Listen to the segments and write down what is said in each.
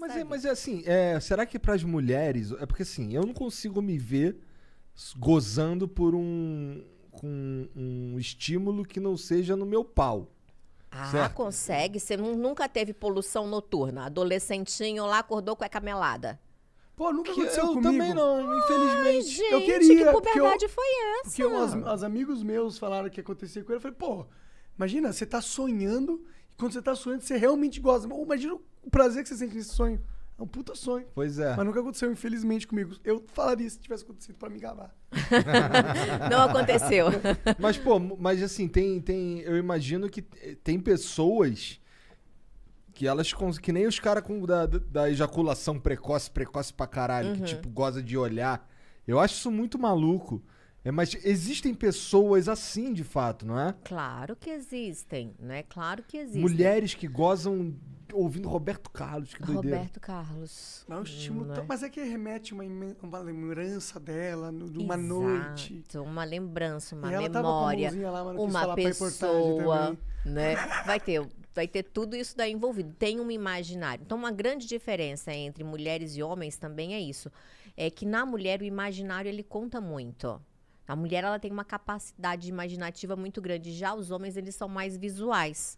Mas é, sabe? é, mas é assim, é, será que para as mulheres. É porque assim, eu não consigo me ver gozando por um, com um estímulo que não seja no meu pau. Ah, certo? consegue. Você nunca teve poluição noturna. Adolescentinho lá acordou com a camelada. Pô, nunca que aconteceu eu comigo. também não, infelizmente. Ai, gente, eu queria. Que puberdade eu, foi essa? Porque os, as amigos meus falaram que acontecia com ele. Eu falei, pô, imagina, você tá sonhando. E quando você tá sonhando, você realmente goza. Imagina o o prazer que você sente nesse sonho é um puta sonho. Pois é. Mas nunca aconteceu, infelizmente, comigo. Eu falaria se tivesse acontecido para me gabar. Não aconteceu. Mas, pô, mas assim, tem, tem. Eu imagino que tem pessoas que elas. Que nem os caras da, da ejaculação precoce, precoce pra caralho, uhum. que, tipo, goza de olhar. Eu acho isso muito maluco. É, mas existem pessoas assim, de fato, não é? Claro que existem, né? Claro que existem. Mulheres que gozam ouvindo Roberto Carlos, que doideira. Roberto Carlos. Não, é hum, tão, né? Mas é que remete uma, uma lembrança dela, no, de uma Exato, noite. Uma lembrança, uma e memória. Lá, uma pessoa. Né? Vai ter. Vai ter tudo isso daí envolvido. Tem um imaginário. Então, uma grande diferença entre mulheres e homens também é isso. É que na mulher o imaginário ele conta muito. A mulher ela tem uma capacidade imaginativa muito grande. Já os homens eles são mais visuais.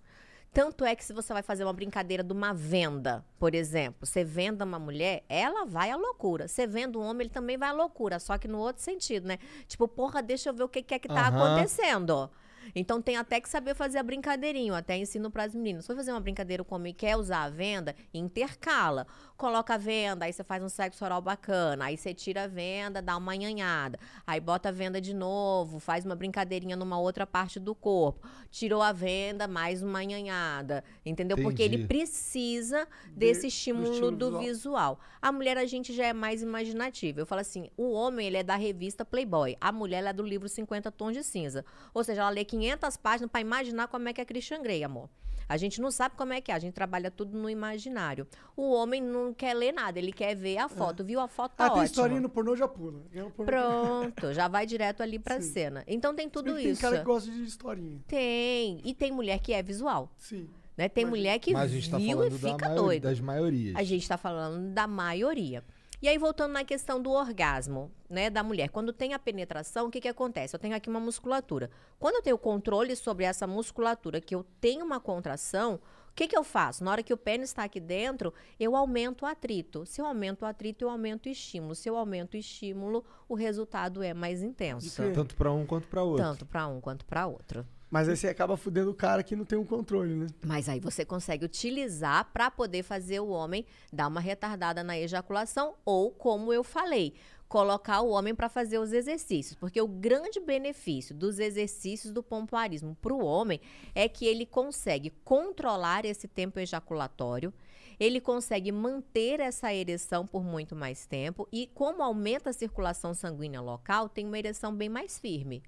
Tanto é que se você vai fazer uma brincadeira de uma venda, por exemplo, você venda uma mulher, ela vai à loucura. Você venda um homem, ele também vai à loucura, só que no outro sentido, né? Tipo, porra, deixa eu ver o que, que é que tá uhum. acontecendo. Então tem até que saber fazer a brincadeirinha, até ensino para as meninas. Se for fazer uma brincadeira com homem quer usar a venda, intercala. Coloca a venda, aí você faz um sexo oral bacana, aí você tira a venda, dá uma anhanhada, aí bota a venda de novo, faz uma brincadeirinha numa outra parte do corpo. Tirou a venda, mais uma anhanhada. entendeu? Entendi. Porque ele precisa desse de, estímulo do, estímulo do visual. A mulher a gente já é mais imaginativa. Eu falo assim, o homem ele é da revista Playboy, a mulher é do livro 50 tons de cinza. Ou seja, ela lê 500 páginas para imaginar como é que é Christian Grey, amor. A gente não sabe como é que é, a gente trabalha tudo no imaginário. O homem não quer ler nada, ele quer ver a foto, é. viu? A foto ah, tá ah, tem historinha no pornô, já pula. pornô. Pronto, já vai direto ali pra Sim. cena. Então tem tudo tem isso. Tem cara que gosta de historinha. Tem, e tem mulher que é visual. Sim. Né? Tem Mas... mulher que Mas a gente tá viu falando e fica da maioria, doido. das maiorias. A gente está falando da maioria. E aí, voltando na questão do orgasmo, né, da mulher. Quando tem a penetração, o que, que acontece? Eu tenho aqui uma musculatura. Quando eu tenho controle sobre essa musculatura, que eu tenho uma contração, o que, que eu faço? Na hora que o pênis está aqui dentro, eu aumento o atrito. Se eu aumento o atrito, eu aumento o estímulo. Se eu aumento o estímulo, o resultado é mais intenso. Tanto para um quanto para outro. Tanto para um quanto para outro. Mas aí você acaba fudendo o cara que não tem o um controle, né? Mas aí você consegue utilizar para poder fazer o homem dar uma retardada na ejaculação ou, como eu falei, colocar o homem para fazer os exercícios, porque o grande benefício dos exercícios do pompoarismo para o homem é que ele consegue controlar esse tempo ejaculatório, ele consegue manter essa ereção por muito mais tempo e como aumenta a circulação sanguínea local, tem uma ereção bem mais firme.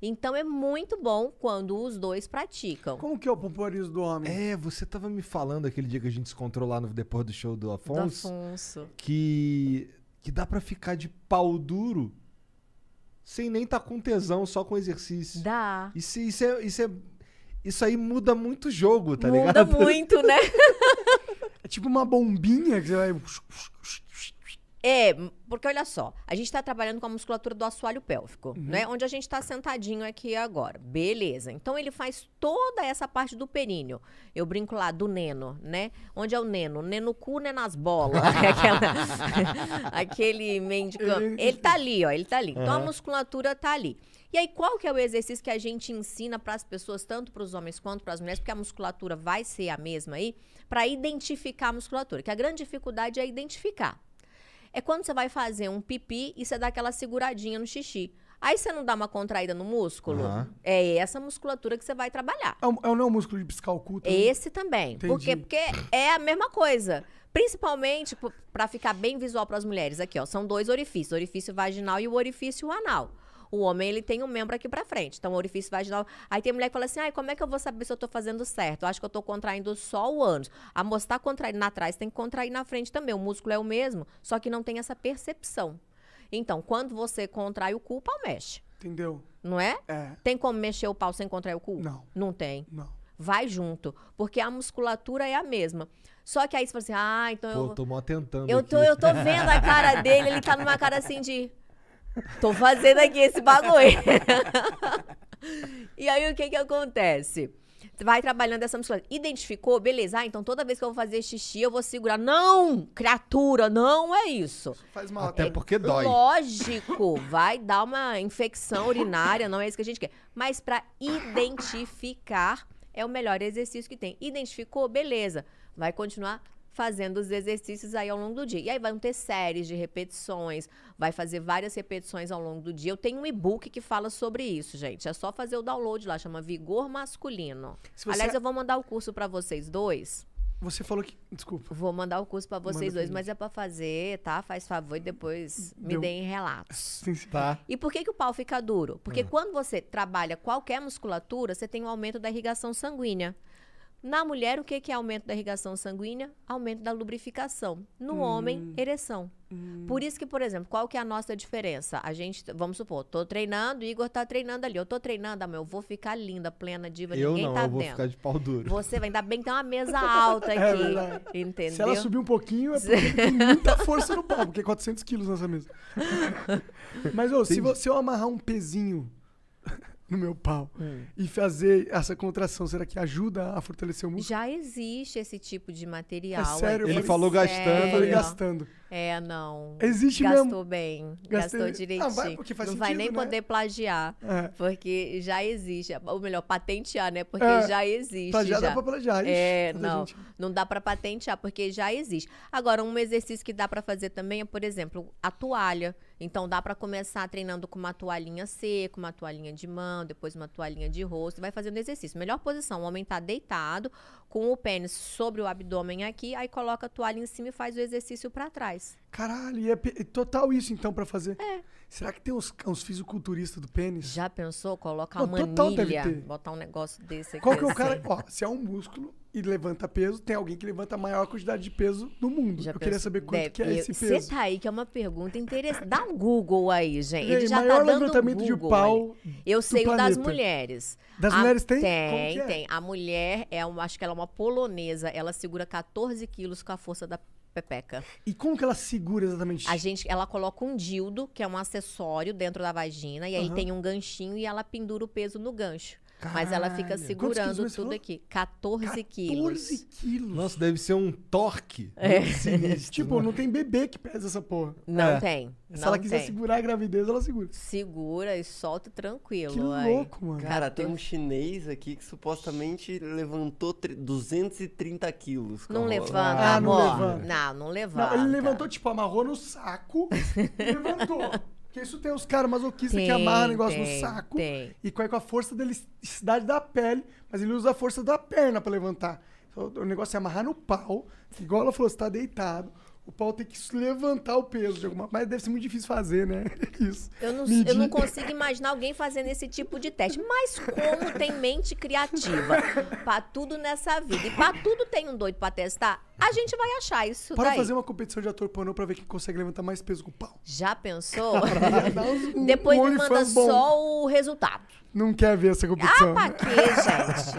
Então é muito bom quando os dois praticam. Como que é o pompoarismo do homem? É, você tava me falando aquele dia que a gente se encontrou lá no, depois do show do Afonso. Do Afonso. Que, que dá para ficar de pau duro sem nem estar tá com tesão, só com exercício. Dá. Isso, isso, é, isso, é, isso aí muda muito o jogo, tá muda ligado? Muda muito, né? é tipo uma bombinha que você vai. É, porque olha só, a gente está trabalhando com a musculatura do assoalho pélvico, uhum. né? Onde a gente está sentadinho aqui agora. Beleza. Então ele faz toda essa parte do períneo. Eu brinco lá do neno, né? Onde é o neno? Neno cu, né nas bolas. Aquela, aquele mendicão. Ele tá ali, ó. Ele tá ali. Então uhum. a musculatura tá ali. E aí, qual que é o exercício que a gente ensina para as pessoas, tanto para os homens quanto para as mulheres, porque a musculatura vai ser a mesma aí, para identificar a musculatura? Que a grande dificuldade é identificar é quando você vai fazer um pipi e você dá aquela seguradinha no xixi. Aí você não dá uma contraída no músculo? Uhum. É essa musculatura que você vai trabalhar. É, o, é meu não é músculo de piscalcuto? Esse também. Por quê? Porque é a mesma coisa. Principalmente para ficar bem visual para as mulheres. Aqui, ó, são dois orifícios: o orifício vaginal e o orifício anal. O homem, ele tem um membro aqui pra frente. Então, o orifício vaginal. Aí tem mulher que fala assim: ai, como é que eu vou saber se eu tô fazendo certo? Eu acho que eu tô contraindo só o ânus. A moça tá contraindo na trás, tem que contrair na frente também. O músculo é o mesmo, só que não tem essa percepção. Então, quando você contrai o cu, o pau mexe. Entendeu? Não é? É. Tem como mexer o pau sem contrair o cu? Não. Não tem. Não. Vai junto. Porque a musculatura é a mesma. Só que aí você fala assim, ah, então Pô, eu. tô mó tentando. Eu aqui. eu tô vendo a cara dele, ele tá numa cara assim de. Tô fazendo aqui esse bagulho. e aí o que que acontece? Vai trabalhando essa musculatura. Identificou? Beleza. Ah, então toda vez que eu vou fazer xixi, eu vou segurar. Não, criatura, não é isso. Faz mal até é, porque dói. Lógico, vai dar uma infecção urinária, não é isso que a gente quer. Mas para identificar é o melhor exercício que tem. Identificou? Beleza. Vai continuar fazendo os exercícios aí ao longo do dia. E aí vão ter séries de repetições, vai fazer várias repetições ao longo do dia. Eu tenho um e-book que fala sobre isso, gente. É só fazer o download lá, chama Vigor Masculino. Você... Aliás, eu vou mandar o curso para vocês dois. Você falou que. Desculpa. Vou mandar o curso para vocês Manda dois, mas é para fazer, tá? Faz favor e depois me Deu... deem relatos. Sim, sim. Tá. E por que, que o pau fica duro? Porque ah. quando você trabalha qualquer musculatura, você tem um aumento da irrigação sanguínea. Na mulher, o que, que é aumento da irrigação sanguínea? Aumento da lubrificação. No hum. homem, ereção. Hum. Por isso que, por exemplo, qual que é a nossa diferença? A gente, vamos supor, tô treinando, o Igor tá treinando ali. Eu tô treinando, meu, eu vou ficar linda, plena diva, eu ninguém não, tá eu vou ficar de pau duro. Você vai, ainda bem que tem uma mesa é alta aqui, é entendeu? Se ela subir um pouquinho, é porque tem muita força no pau, porque é 400 quilos nessa mesa. Mas, ô, se, você, se eu amarrar um pezinho no meu pau hum. e fazer essa contração, será que ajuda a fortalecer o músculo? Já existe esse tipo de material. É sério? Ele falou sério. gastando. e gastando. É, não. Existe Gastou mesmo. bem. Gastei... Gastou direitinho. Ah, vai, não sentido, vai nem né? poder plagiar. É. Porque já existe. Ou melhor, patentear, né? Porque é. já existe. Plagiar já. dá pra plagiar. isso. é, não. Gente. Não dá pra patentear, porque já existe. Agora, um exercício que dá pra fazer também é, por exemplo, a toalha. Então dá para começar treinando com uma toalhinha seca, uma toalhinha de mão, depois uma toalhinha de rosto, vai fazendo exercício. Melhor posição, o homem tá deitado, com o pênis sobre o abdômen aqui, aí coloca a toalha em cima e faz o exercício para trás faz. Caralho, e é total isso então para fazer. É. Será que tem uns, uns fisiculturistas do pênis? Já pensou? Coloca uma manilha, botar um negócio desse aqui. Qual que é o é cara? Ó, se é um músculo e levanta peso, tem alguém que levanta a maior quantidade de peso do mundo. Já eu queria saber quanto deve, que é eu, esse peso. Você tá aí, que é uma pergunta interessante. Dá um Google aí, gente. Ele já tá maior tá dando levantamento Google de pau Eu sei o das mulheres. Das a, mulheres tem? Tem, é? tem. A mulher, é uma, acho que ela é uma polonesa, ela segura 14 quilos com a força da pepeca. E como que ela segura exatamente? A gente, ela coloca um dildo, que é um acessório dentro da vagina, e aí uhum. tem um ganchinho e ela pendura o peso no gancho. Caralho. Mas ela fica segurando tudo aqui. 14, 14 quilos. 14 quilos. Nossa, deve ser um torque. É. Sinistro, tipo, mano. Né? não tem bebê que pesa essa porra. Não é. tem. Se não ela quiser tem. segurar a gravidez, ela segura. Segura e solta tranquilo. Que aí. louco, mano. Cara, tem um chinês aqui que supostamente levantou 230 quilos. Não levanta, ah, amor. Não, levanta. não, não levanta. Não, ele levantou, tipo, amarrou no saco e levantou. Porque isso tem os caras masoquistas que amarram o negócio tem, no saco tem. e corre com a força da elasticidade da pele, mas ele usa a força da perna para levantar. Então, o negócio é amarrar no pau, igual ela falou, você tá deitado o pau tem que levantar o peso de alguma Mas deve ser muito difícil fazer, né? Isso. Eu não, eu não consigo imaginar alguém fazendo esse tipo de teste. Mas como tem mente criativa para tudo nessa vida? E para tudo tem um doido para testar? A gente vai achar isso Para daí. fazer uma competição de ator pornô pra ver quem consegue levantar mais peso com o pau. Já pensou? Depois um me manda só bom. o resultado. Não quer ver essa competição. Ah, pra quê, gente?